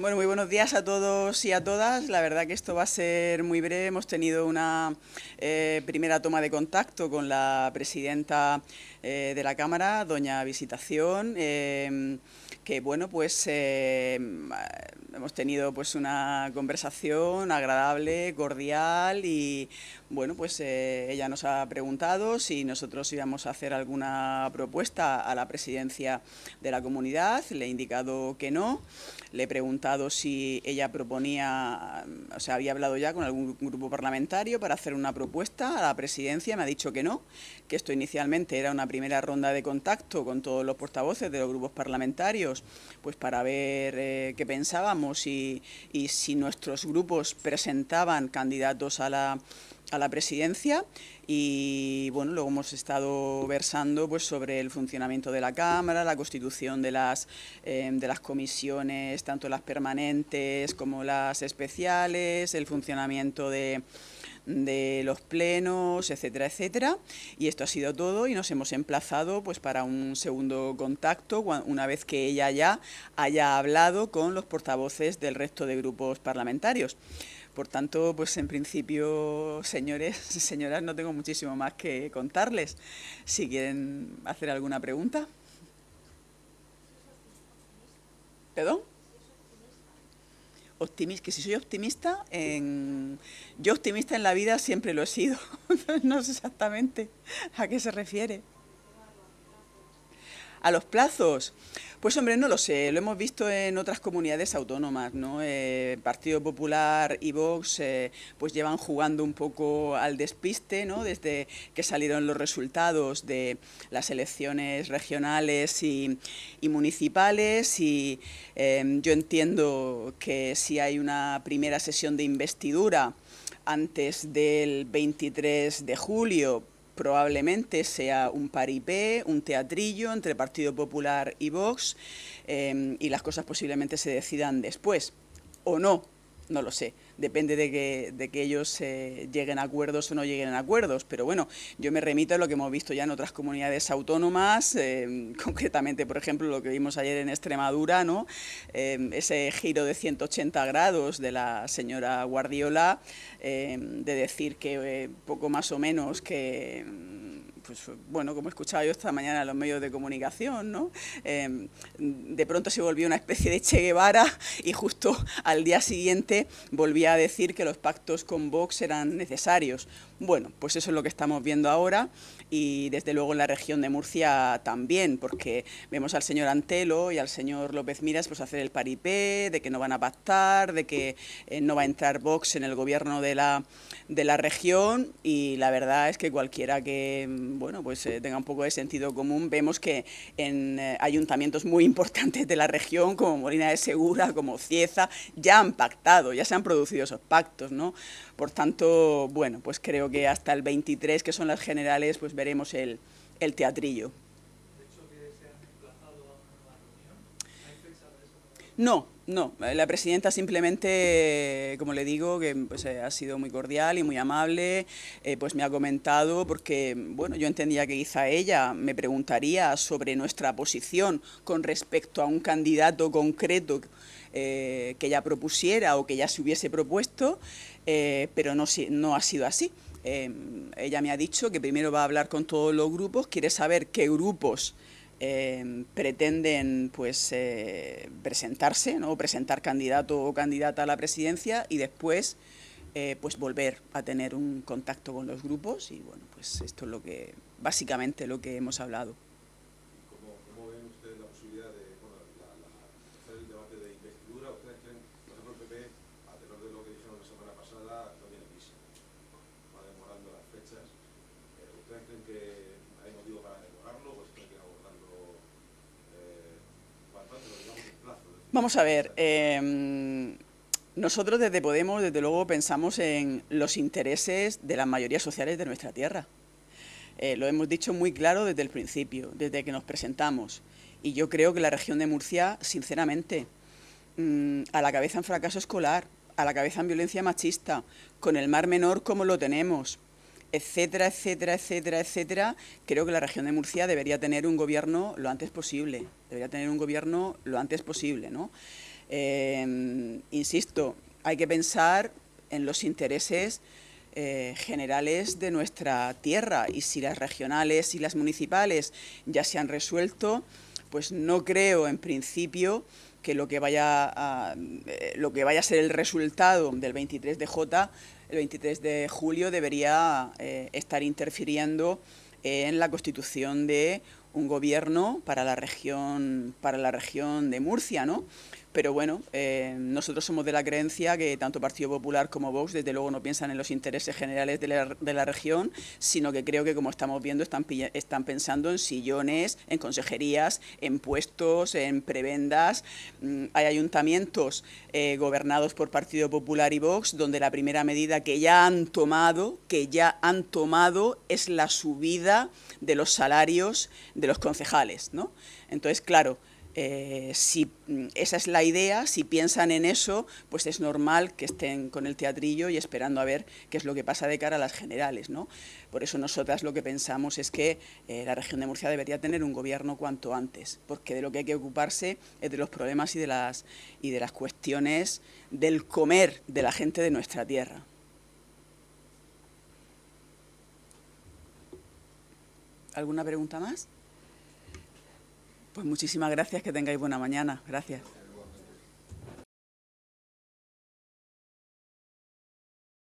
Bueno, muy buenos días a todos y a todas. La verdad que esto va a ser muy breve. Hemos tenido una eh, primera toma de contacto con la presidenta eh, de la Cámara, doña Visitación, eh, que bueno, pues hemos tenido pues una conversación agradable, cordial y bueno, pues ella nos ha preguntado si nosotros íbamos a hacer alguna propuesta a la presidencia de la comunidad. Le he indicado que no. Le he si ella proponía, mm, o sea, había hablado ya con algún grupo parlamentario para hacer una propuesta a la presidencia, me ha dicho que no, que esto inicialmente era una primera ronda de contacto con todos los portavoces de los grupos parlamentarios, pues para ver eh, qué pensábamos y, y si nuestros grupos presentaban candidatos a la a la presidencia y bueno, luego hemos estado versando pues, sobre el funcionamiento de la Cámara, la constitución de las, eh, de las comisiones, tanto las permanentes como las especiales, el funcionamiento de, de los plenos, etcétera, etcétera. Y esto ha sido todo y nos hemos emplazado pues para un segundo contacto una vez que ella ya haya hablado con los portavoces del resto de grupos parlamentarios. Por tanto, pues en principio, señores y señoras, no tengo muchísimo más que contarles. Si quieren hacer alguna pregunta. ¿Perdón? Optimista, que si soy optimista, en... yo optimista en la vida siempre lo he sido. no sé exactamente a qué se refiere a los plazos. Pues hombre, no lo sé, lo hemos visto en otras comunidades autónomas, ¿no? Eh, Partido Popular y Vox eh, pues llevan jugando un poco al despiste, ¿no? Desde que salieron los resultados de las elecciones regionales y, municipales y em, yo entiendo que si hay una primera sesión de investidura antes del 23 de julio, probablemente sea un paripé, un teatrillo entre Partido Popular y Vox, eh, y las cosas posiblemente se decidan después, o no, no lo sé depende de que, ellos eh, lleguen a acuerdos o no lleguen a acuerdos. Pero bueno, yo me remito a lo que hemos visto ya en otras comunidades autónomas, eh, concretamente, por ejemplo, lo que vimos ayer en Extremadura, ¿no? Eh, ese giro de 180 grados de la señora Guardiola, de decir que poco más o menos que pues, bueno, como escuchado yo esta mañana en los medios de comunicación, ¿no? Em, de pronto se volvió una especie de Che Guevara y justo al día siguiente volvía a decir que los pactos con Vox eran necesarios. Bueno, pues eso es lo que estamos viendo ahora y desde luego en la región de Murcia también, porque vemos al señor Antelo y al señor López Miras pues hacer el paripé de que no van a pactar, de que eh, no va a entrar Vox en el gobierno de de la región y la verdad es que cualquiera que bueno, pues eh, tenga un poco de sentido común. Vemos que en eh, ayuntamientos muy importantes de la región, como Molina de Segura, como Cieza, ya han pactado, ya se han producido esos pactos, ¿no? Por tanto, bueno, pues creo que hasta el 23, que son las generales, pues veremos el, el teatrillo. No, no, eh, la presidenta simplemente, como le digo, que pues, eh, ha sido muy cordial y muy amable, eh, pues me ha comentado, porque bueno, yo entendía que quizá ella me preguntaría sobre nuestra posición con respecto a un candidato concreto que ella propusiera o que ya se hubiese propuesto, pero no, no ha sido así. Em, ella me ha dicho que primero va a hablar con todos los grupos, quiere saber qué grupos eh, pretenden pues eh, presentarse, ¿no? presentar candidato o candidata a la presidencia y después eh, pues volver a tener un contacto con los grupos y bueno, pues esto es lo que básicamente lo que hemos hablado. Vamos a ver. Em, nosotros desde Podemos, desde luego, pensamos en los intereses de las mayorías sociales de nuestra tierra. Eh, lo hemos dicho muy claro desde el principio, desde que nos presentamos. Y yo creo que la región de Murcia, sinceramente, mm, a la cabeza en fracaso escolar, a la cabeza en violencia machista, con el Mar Menor como lo tenemos, etcétera, etcétera, etcétera, etcétera, creo que la región de Murcia debería tener un gobierno lo antes posible, debería tener un gobierno lo antes posible, ¿no? Em, insisto, hay que pensar en los intereses eh, generales de nuestra tierra y si las regionales y las municipales ya se han resuelto, pues no creo en principio que lo que vaya a, eh, lo que vaya a ser el resultado del 23 de J el 23 de julio debería eh, estar interfiriendo en la constitución de un gobierno para la región, para la región de Murcia, ¿no? Pero bueno, eh, nosotros somos de la creencia que tanto Partido Popular como Vox, desde luego, no piensan en los intereses generales de la, región, sino que creo que, como estamos viendo, están, están pensando en sillones, en consejerías, en puestos, en prebendas. Mm, hay ayuntamientos eh, gobernados por Partido Popular y Vox, donde la primera medida que ya han tomado, que ya han tomado, es la subida de los salarios de los concejales, ¿no? Entonces, claro, eh, si mm, esa es la idea, si piensan en eso, pues es normal que estén con el teatrillo y esperando a ver qué es lo que pasa de cara a las generales. ¿no? Por eso nosotras lo que pensamos es que eh, la región de Murcia debería tener un gobierno cuanto antes, porque de lo que hay que ocuparse es de los problemas y las, y de las cuestiones del comer de la gente de nuestra tierra. ¿Alguna pregunta más? Pues muchísimas gracias, que tengáis buena mañana. Gracias.